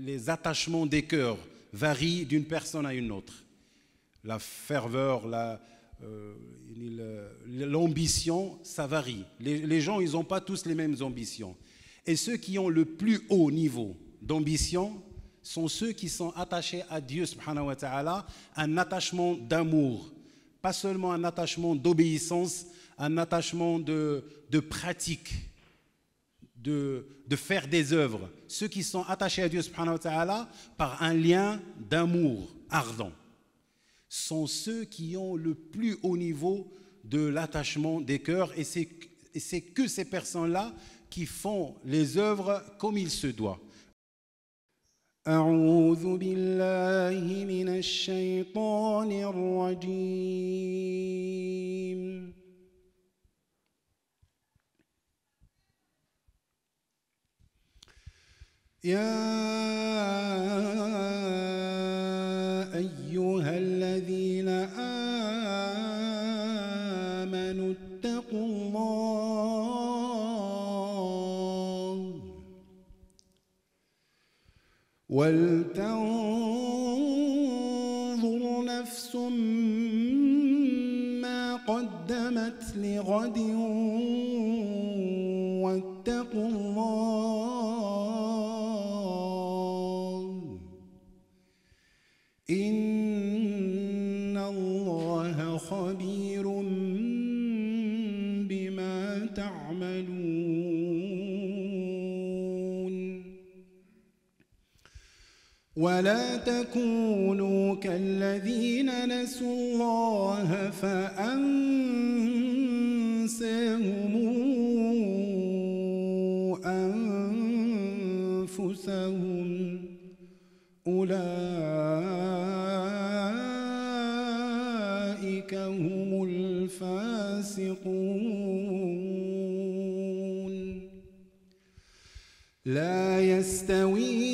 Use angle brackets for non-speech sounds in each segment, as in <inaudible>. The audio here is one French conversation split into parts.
Les attachements des cœurs varient d'une personne à une autre. La ferveur, euh, euh, l'ambition, ça varie. Les, gens, ils n'ont pas tous les mêmes ambitions. Et ceux qui ont le plus haut niveau d'ambition sont ceux qui sont attachés à Dieu, subhanahu wa ta'ala, un attachement d'amour, pas seulement un attachement d'obéissance, un attachement de pratique de, faire des œuvres, ceux qui sont attachés à Dieu subhanahu par un lien d'amour ardent, sont ceux qui ont le plus haut niveau de l'attachement des cœurs et c'est que ces personnes-là qui font les œuvres comme il se doit. billahi يا أيها الذين آمنوا اتقوا الله ولتنظر نفس ما قدمت لغد واتقوا تكونوا كالذين نسوا الله فأنساهم أنفسهم أولئك هم الفاسقون لا يستوي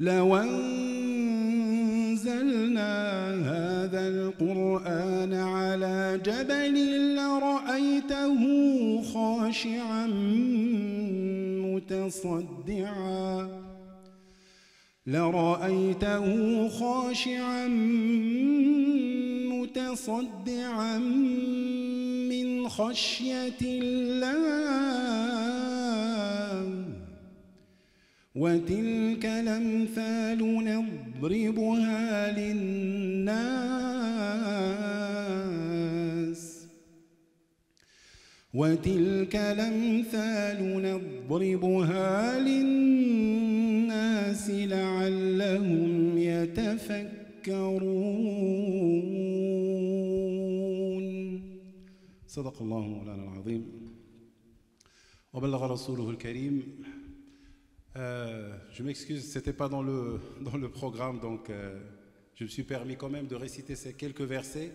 لو أنزلنا هذا القرآن على جبل لرأيته خاشعا متصدعا لرأيته خاشعا متصدعا من خشية الله وتلك الأمثال نضربها للناس وتلك الأمثال نضربها للناس لعلهم يتفكرون صدق الله مولانا العظيم وبلغ رسوله الكريم Euh, je m'excuse, ce n'était pas dans le, <laughs> dans le programme, donc euh, je me suis permis quand même de réciter ces quelques versets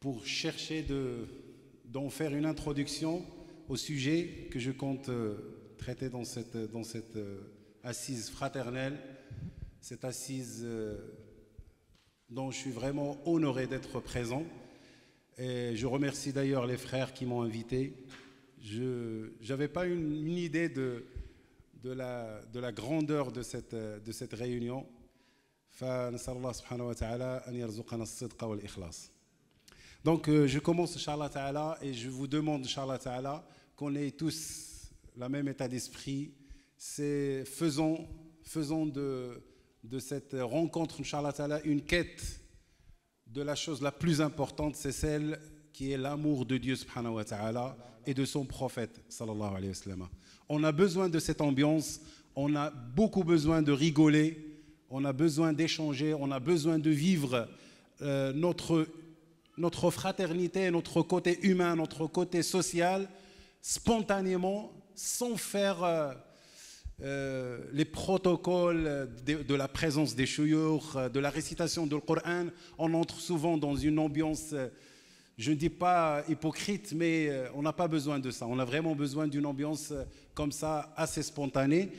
pour chercher de, d'en faire une introduction au sujet que je compte euh, traiter dans cette, dans cette assise fraternelle, cette assise dont je suis vraiment honoré d'être présent. Et je remercie d'ailleurs les frères qui m'ont invité. Je n'avais pas une idée de de la, de la grandeur de cette, de cette réunion. Donc, euh, je commence, Inch'Allah et je vous demande, Inch'Allah qu'on ait tous la même état d'esprit. C'est faisons, faisons de, de cette rencontre, Inch'Allah une quête de la chose la plus importante, c'est celle qui est l'amour de Dieu wa et de son prophète alayhi On a besoin de cette ambiance, on a beaucoup besoin de rigoler, on a besoin d'échanger, on a besoin de vivre euh, notre, notre fraternité, notre côté humain, notre côté social, spontanément, sans faire euh, euh, les protocoles de, la présence des chouyours, de la récitation du Coran. On entre souvent dans une ambiance je ne dis pas hypocrite, mais euh, on n'a pas besoin de ça. On a vraiment besoin d'une ambiance euh, comme ça, assez spontanée.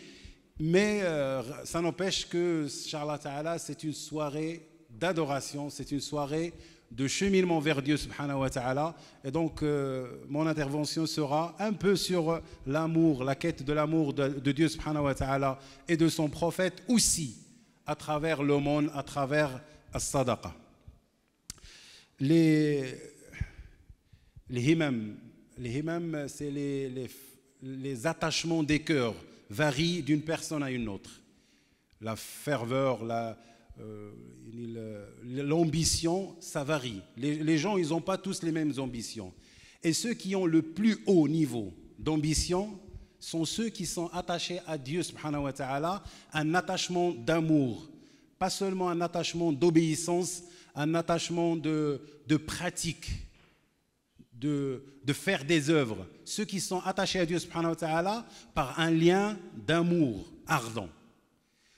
Mais euh, ça n'empêche que Allah Ta'ala, c'est une soirée d'adoration, c'est une soirée de cheminement vers Dieu, subhanahu wa ta'ala. Et donc, mon intervention sera un peu sur l'amour, la quête de l'amour de, Dieu, subhanahu wa ta'ala, et de son prophète aussi, à travers le monde, à travers la sadaqa Les les himams, les c'est les, attachements des cœurs, varient d'une personne à une autre. La ferveur, la, euh, l'ambition, ça varie. Les, gens, ils n'ont pas tous les mêmes ambitions. Et ceux qui ont le plus haut niveau d'ambition sont ceux qui sont attachés à Dieu, subhanahu un attachement d'amour, pas seulement un attachement d'obéissance, un attachement de, de pratique de, faire des œuvres, ceux qui sont attachés à Dieu subhanahu wa ta'ala par un lien d'amour ardent,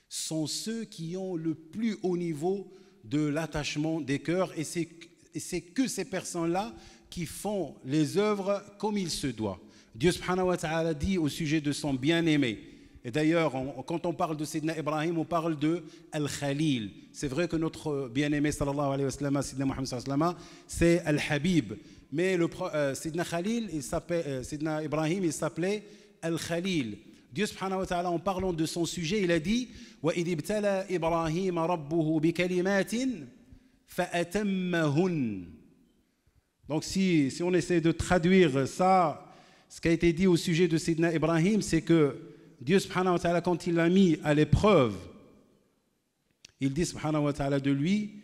sont ceux qui ont le plus haut niveau de l'attachement des cœurs et c'est que ces personnes-là qui font les œuvres comme il se doit. Dieu subhanahu wa ta'ala dit au sujet de son bien-aimé, et d'ailleurs, quand on parle de Sidna Ibrahim, on parle de Al-Khalil. C'est vrai que notre bien-aimé, sallallahu alayhi wa sallam, Sidna Muhammad, sallallahu c'est Al-Habib. Mais le, euh, Sidna, Khalil, il euh, Sidna Ibrahim, il s'appelait Al-Khalil. Dieu subhanahu wa ta'ala, en parlant de son sujet, il a dit idibtala Ibrahim rabbuhu Donc si, si on essaie de traduire ça, ce qui a été dit au sujet de Sidna Ibrahim, c'est que Dieu subhanahu wa ta'ala, quand il l'a mis à l'épreuve, il dit subhanahu wa de lui,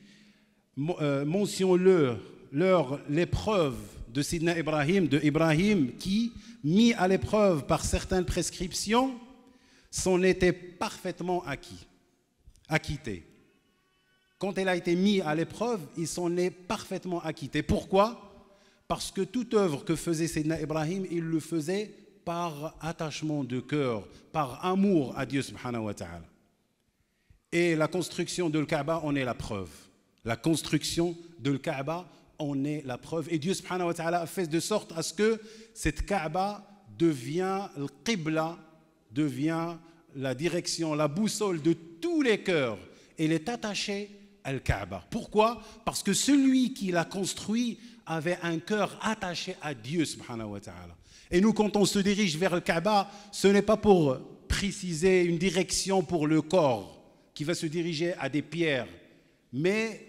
euh, mentionne leur l'épreuve de Sidna Ibrahim, de Ibrahim qui, mis à l'épreuve par certaines prescriptions, s'en était parfaitement acquis, acquitté. Quand elle a été mise à l'épreuve, il s'en est parfaitement acquitté. Pourquoi Parce que toute œuvre que faisait Sidna Ibrahim, il le faisait par attachement de cœur, par amour à Dieu subhanahu wa ta'ala. Et la construction de Kaaba en est la preuve. La construction de Kaaba en est la preuve. Et Dieu subhanahu wa ta'ala fait de sorte à ce que cette Kaaba devient le Qibla, devient la direction, la boussole de tous les cœurs. Elle est attachée à la kaaba Pourquoi Parce que celui qui l'a construit avait un cœur attaché à Dieu, wa ta'ala. Et nous, quand on se dirige vers le Kaaba, ce n'est pas pour préciser une direction pour le corps qui va se diriger à des pierres, mais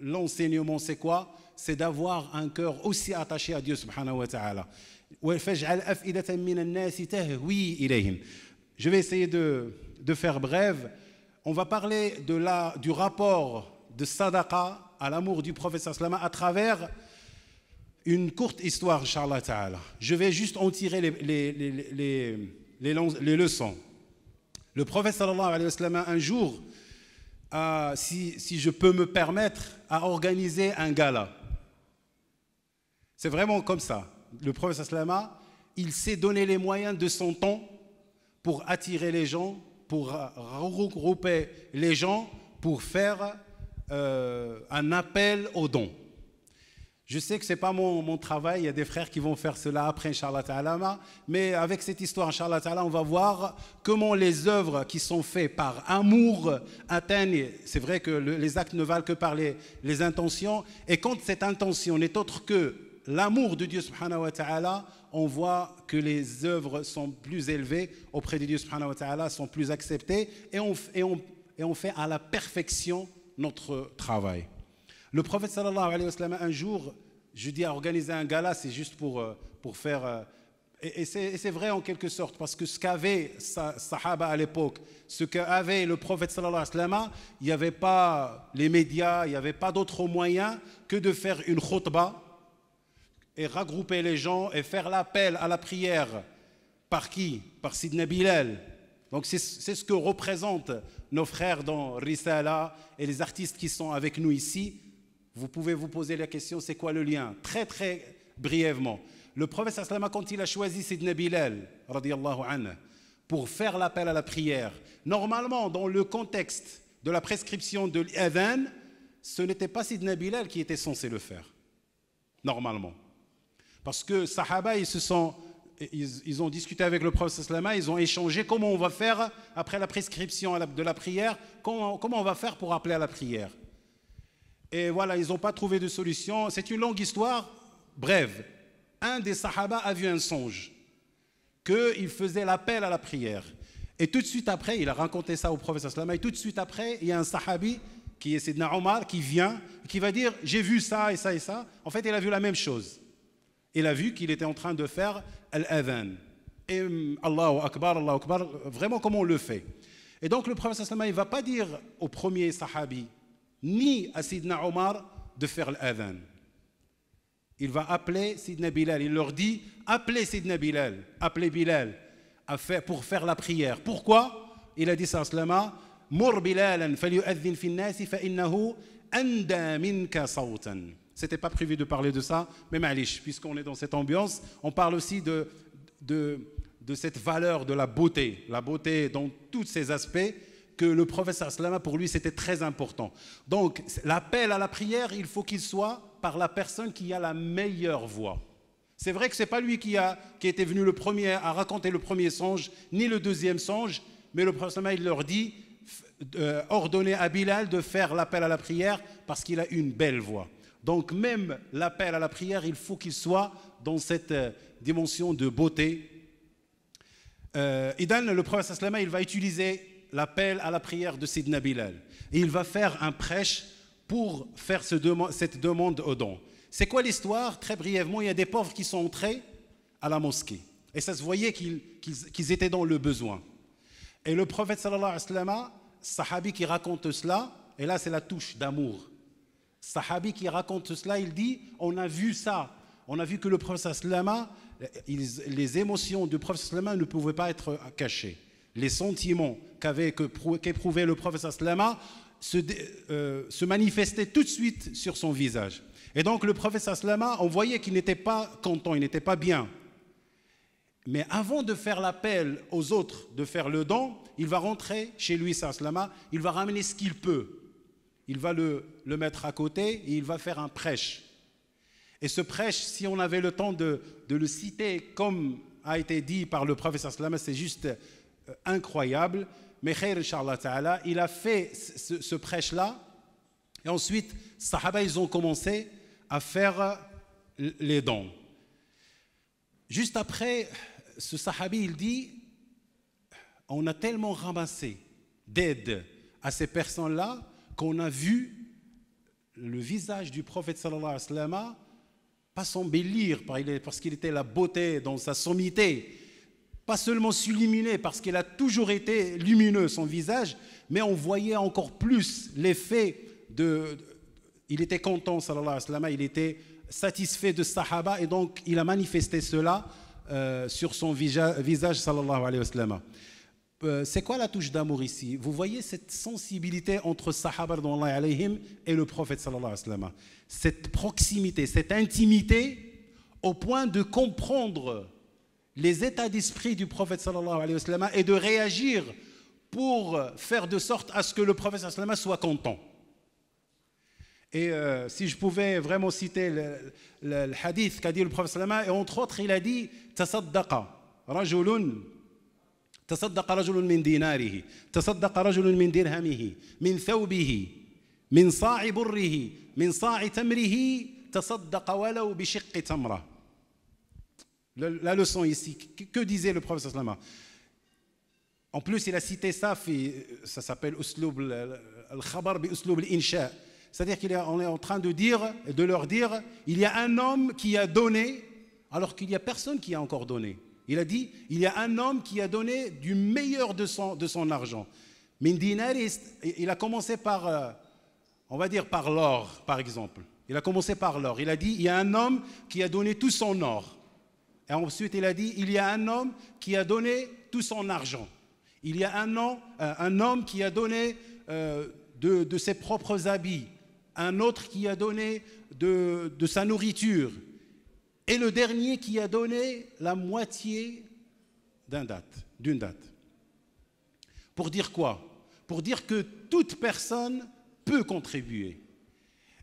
l'enseignement, c'est quoi C'est d'avoir un cœur aussi attaché à Dieu, subhanahu wa ta'ala. Je vais essayer de, de faire brève. On va parler de la, du rapport de sadaqa à l'amour du prophète à travers une courte histoire, Inch'Allah Je vais juste en tirer les, les, les, leçons. Le prophète sallallahu alayhi wa sallam, un jour, si, je peux me permettre, a organisé un gala. C'est vraiment comme ça. Le prophète sallallahu il s'est donné les moyens de son temps pour attirer les gens, pour regrouper les gens, pour faire euh, un appel au don. Je sais que ce n'est pas mon, mon, travail, il y a des frères qui vont faire cela après Inch'Allah Ta'ala, mais avec cette histoire Inch'Allah Ta'ala, on va voir comment les œuvres qui sont faites par amour atteignent, c'est vrai que les actes ne valent que par les, les intentions, et quand cette intention n'est autre que l'amour de Dieu Subhanahu Wa Ta'ala, on voit que les œuvres sont plus élevées auprès de Dieu Subhanahu Wa Ta'ala, sont plus acceptées, et on, et on, et on fait à la perfection notre travail. Le prophète sallallahu alayhi wa sallam, un jour, je dis à organiser un gala, c'est juste pour, euh, pour faire... Euh, et, et c'est vrai en quelque sorte, parce que ce qu'avait Sahaba à l'époque, ce qu'avait le prophète sallallahu alayhi wa sallam, il n'y avait pas les médias, il n'y avait pas d'autre moyen que de faire une khutbah et regrouper les gens et faire l'appel à la prière. Par qui Par Sidney Bilal. Donc c'est ce que représente nos frères dans Risala et les artistes qui sont avec nous ici, vous pouvez vous poser la question, c'est quoi le lien Très, très brièvement. Le prophète quand il a choisi Sidna Bilal, pour faire l'appel à la prière, normalement, dans le contexte de la prescription de l'Evan, ce n'était pas Sidna Bilal qui était censé le faire. Normalement. Parce que Sahaba, ils se sont ils, ont discuté avec le prophète ils ont échangé comment on va faire après la prescription de la prière, comment, on va faire pour appeler à la prière. Et voilà, ils n'ont pas trouvé de solution. C'est une longue histoire, brève. Un des Sahaba a vu un songe, qu'il faisait l'appel à la prière. Et tout de suite après, il a raconté ça au prophète et tout de suite après, il y a un Sahabi qui est Sidna Omar qui vient, qui va dire J'ai vu ça et ça et ça. En fait, il a vu la même chose il a vu qu'il était en train de faire l'adhan. Et hum, Allahu Akbar, Allahu Akbar, vraiment comment on le fait. Et donc le prophète sallallahu il ne va pas dire au premier sahabi, ni à Sidna Omar, de faire l'adhan. Il va appeler Sidna Bilal, il leur dit, appelez Sidna Bilal, appelez Bilal pour faire la prière. Pourquoi Il a dit sallallahu alayhi wa sallam, Mur Bilalan, فَلْيُؤَذِّنْ fa innahu innahu anda minka c'était pas prévu de parler de ça, mais Malish, puisqu'on est dans cette ambiance, on parle aussi de, de, cette valeur de la beauté, la beauté dans tous ses aspects, que le professeur Slama, pour lui, c'était très important. Donc, l'appel à la prière, il faut qu'il soit par la personne qui a la meilleure voix. C'est vrai que ce n'est pas lui qui, a, qui était venu le premier à raconter le premier songe, ni le deuxième songe, mais le prophète il leur dit, euh, ordonnez à Bilal de faire l'appel à la prière parce qu'il a une belle voix. Donc même l'appel à la prière, il faut qu'il soit dans cette euh, dimension de beauté. Euh, Idan, le prophète sallallahu il va utiliser l'appel à la prière de Sidna Bilal. Et il va faire un prêche pour faire cette demande aux dons. C'est quoi l'histoire Très brièvement, il y a des pauvres qui sont entrés à la mosquée. Et ça se voyait qu'ils étaient dans le besoin. Et le prophète sallallahu alayhi wa sallam, sahabi qui raconte cela, et là c'est la touche d'amour Sahabi qui raconte cela, il dit on a vu ça. On a vu que le professeur Slama, les émotions du prophète Slama ne pouvaient pas être cachées. Les sentiments qu'éprouvait le prophète Slama euh, se, manifestaient tout de suite sur son visage. Et donc le prophète Slama, on voyait qu'il n'était pas content, il n'était pas bien. Mais avant de faire l'appel aux autres de faire le don, il va rentrer chez lui, Saslama, il va ramener ce qu'il peut il va le, mettre à côté et il va faire un prêche. Et ce prêche, si on avait le temps de, le citer comme a été dit par le professeur c'est juste euh, incroyable. Mais Khair, il a fait ce, prêche-là. Et ensuite, Sahaba, ils ont commencé à faire euh, les dons. Juste après, ce Sahabi, il dit on a tellement ramassé d'aide à ces personnes-là qu'on a vu le visage du prophète sallallahu alayhi wa sallam pas s'embellir parce qu'il était la beauté dans sa sommité, pas seulement s'illuminer parce qu'il a toujours été lumineux son visage, mais on voyait encore plus l'effet de... Il était content, sallallahu alayhi wa sallam, il était satisfait de Sahaba et donc il a manifesté cela euh, sur son visage, sallallahu alayhi wa sallam. Euh, c'est quoi la touche d'amour ici Vous voyez cette sensibilité entre Sahaba et le prophète sallallahu alayhi Cette proximité, cette intimité au point de comprendre les états d'esprit du prophète et de réagir pour faire de sorte à ce que le prophète soit content. Et euh, si je pouvais vraiment citer le, hadith qu'a dit le prophète sallallahu et entre autres il a dit « Tasaddaqa rajulun » تصدق رجل من ديناره تصدق رجل من درهمه من ثوبه من صاع بره من صاع تمره تصدق ولو بشق تمره La leçon ici, que disait le prophète sallallahu En plus, il a cité ça, ça s'appelle usloub al-khabar bi uslub al-insha. C'est-à-dire qu'on est en train de dire, de leur dire, il y a un homme qui a donné, alors qu'il n'y a personne qui a encore donné. Il a dit, il y a un homme qui a donné du meilleur de son, de son argent. il a commencé par, euh, on va dire par l'or, par exemple. Il a commencé par l'or. Il a dit, il y a un homme qui a donné tout son or. Et ensuite, il a dit, il y a un homme qui a donné tout son argent. Il y a un, homme, euh, un homme qui a donné euh, de, ses propres habits. Un autre qui a donné de, de sa nourriture et le dernier qui a donné la moitié d'une date, Pour dire quoi Pour dire que toute personne peut contribuer.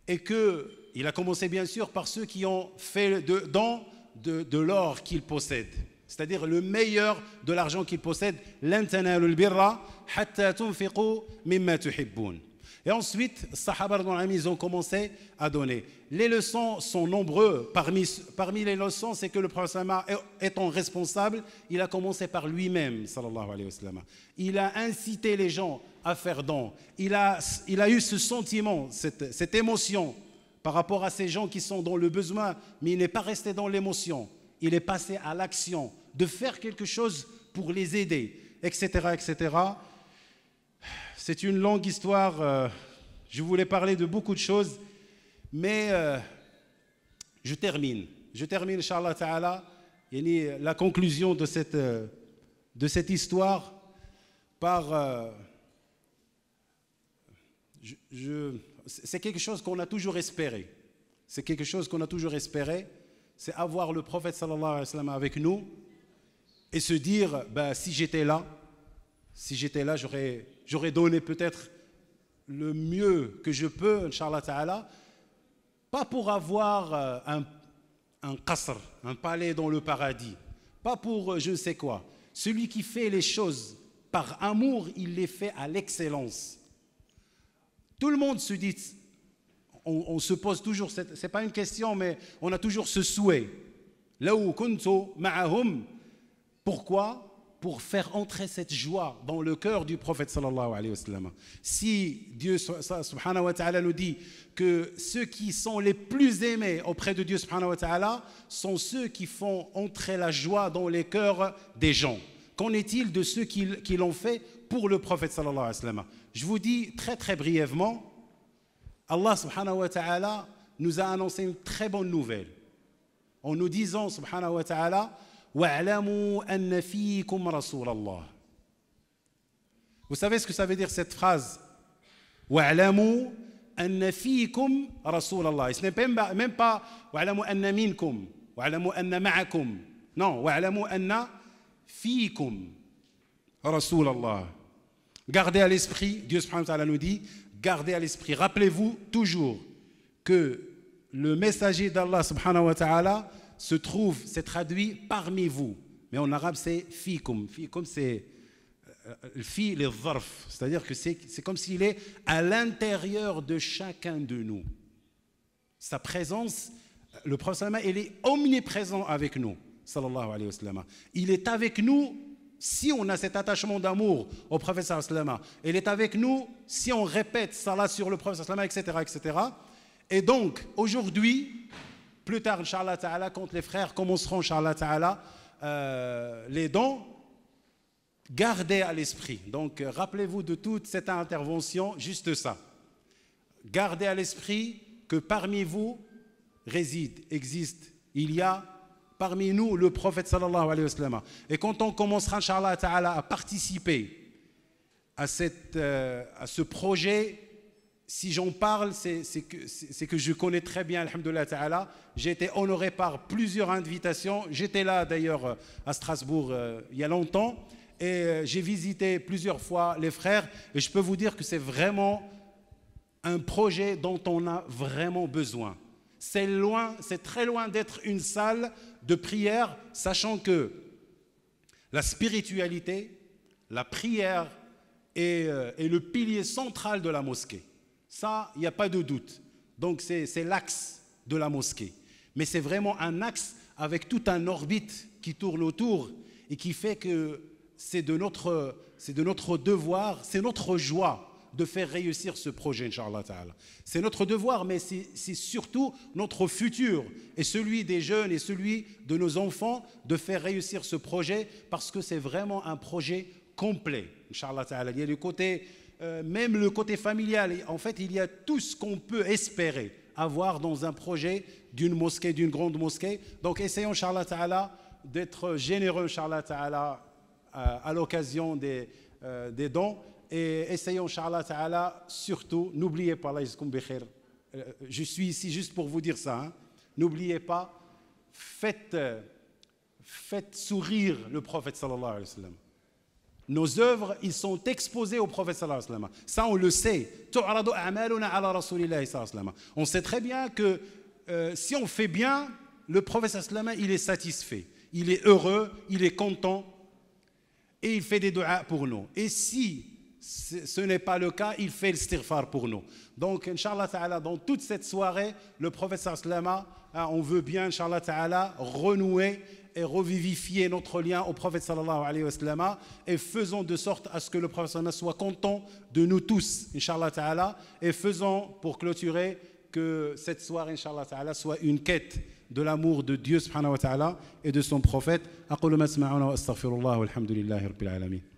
Et que, il a commencé bien sûr par ceux qui ont fait de, don de, l'or qu'ils possèdent, c'est-à-dire le meilleur de l'argent qu'ils possèdent. Et ensuite, Sahaba, ils ont commencé à donner. Les leçons sont nombreuses. Parmi, parmi les leçons, c'est que le prophète étant responsable, il a commencé par lui-même, sallallahu alayhi wa sallam. Il a incité les gens à faire don. Il a, il a eu ce sentiment, cette, cette émotion par rapport à ces gens qui sont dans le besoin, mais il n'est pas resté dans l'émotion. Il est passé à l'action, de faire quelque chose pour les aider, etc., etc., c'est une longue histoire. Euh, je voulais parler de beaucoup de choses, mais euh, je termine. Je termine, Inch'Allah Ta'ala, la conclusion de cette, euh, de cette histoire par. c'est quelque chose qu'on a toujours espéré. C'est quelque chose qu'on a toujours espéré. C'est avoir le prophète sallallahu alayhi wa avec nous et se dire bah, si j'étais là, si j'étais là, j'aurais j'aurais donné peut-être le mieux que je peux, Inch'Allah Ta'ala, pas pour avoir euh, un, un qasr, un palais dans le paradis, pas pour euh, je ne sais quoi. Celui qui fait les choses par amour, il les fait à l'excellence. Tout le monde se dit, on, se pose toujours, ce n'est pas une question, mais on a toujours ce souhait. Là où ma'ahum, pourquoi pour faire entrer cette joie dans le cœur du prophète sallallahu alayhi wa sallam. Si Dieu subhanahu wa ta'ala nous dit que ceux qui sont les plus aimés auprès de Dieu subhanahu wa ta'ala sont ceux qui font entrer la joie dans les cœurs des gens. Qu'en est-il de ceux qui, l'ont fait pour le prophète sallallahu alayhi wa sallam Je vous dis très très brièvement, Allah subhanahu wa ta'ala nous a annoncé une très bonne nouvelle en nous disant subhanahu wa ta'ala واعلموا أن فيكم رسول الله Vous savez ce que ça veut dire cette phrase واعلموا أن فيكم رسول الله Ce n'est même pas واعلموا أن منكم واعلموا أن معكم Non, واعلموا أن فيكم رسول الله Gardez à l'esprit, Dieu subhanahu wa ta'ala nous dit, gardez à l'esprit, rappelez-vous toujours que le messager d'Allah subhanahu wa ta'ala se trouve, c'est traduit parmi vous. Mais en arabe, c'est fikum. comme c'est euh, euh, fi le varf. C'est-à-dire que c'est comme s'il est à l'intérieur de chacun de nous. Sa présence, euh, le prophète, il est omniprésent avec nous. Il est avec nous si on a cet attachement d'amour au prophète sallallahu il est avec nous si on répète salat sur le prophète sallam etc., etc. Et donc, aujourd'hui, plus tard, inshallah Ta'ala, quand les frères commenceront, inshallah Ta'ala, euh, les dons, gardez à l'esprit. Donc, euh, rappelez-vous de toute cette intervention, juste ça. Gardez à l'esprit que parmi vous réside, existe, il y a parmi nous le prophète sallallahu alayhi wa sallam. Et quand on commencera, inshallah Ta'ala, à participer à, cette, euh, à ce projet si j'en parle, c'est que, je connais très bien, Alhamdulillah Ta'ala. J'ai été honoré par plusieurs invitations. J'étais là d'ailleurs euh, à Strasbourg euh, il y a longtemps et euh, j'ai visité plusieurs fois les frères et je peux vous dire que c'est vraiment un projet dont on a vraiment besoin. C'est loin, c'est très loin d'être une salle de prière, sachant que la spiritualité, la prière est le pilier central de la mosquée. Ça, il n'y a pas de doute. Donc c'est l'axe de la mosquée. Mais c'est vraiment un axe avec tout un orbite qui tourne autour et qui fait que c'est de notre, de notre devoir, c'est notre joie de faire réussir ce projet, Inch'Allah C'est notre devoir, mais c'est surtout notre futur, et celui des jeunes, et celui de nos enfants, de faire réussir ce projet, parce que c'est vraiment un projet complet, Inch'Allah Il y a du côté euh, même le côté familial. En fait, il y a tout ce qu'on peut espérer avoir dans un projet d'une mosquée, d'une grande mosquée. Donc essayons, Inch'Allah Ta'ala, d'être généreux, Inch'Allah Ta'ala, à l'occasion des, euh, des dons. Et essayons, Inch'Allah Ta'ala, surtout, n'oubliez pas, euh, je suis ici juste pour vous dire ça, hein. n'oubliez pas, faites, faites sourire le prophète sallallahu alayhi wa sallam. Nos œuvres, ils sont exposés au prophète sallallahu Ça, on le sait. On sait très bien que euh, si on fait bien, le prophète il est satisfait. Il est heureux, il est content. Et il fait des doigts pour nous. Et si ce n'est pas le cas, il fait le stirfar pour nous. Donc, Inch'Allah Ta'ala, dans toute cette soirée, le prophète hein, on veut bien, Inch'Allah Ta'ala, renouer et revivifier notre lien au prophète sallallahu alayhi wa sallam et faisons de sorte à ce que le prophète sallallahu soit content de nous tous, inshallah ta'ala, et faisons pour clôturer que cette soirée, inshallah ta'ala, soit une quête de l'amour de Dieu subhanahu wa ta'ala et de son prophète. wa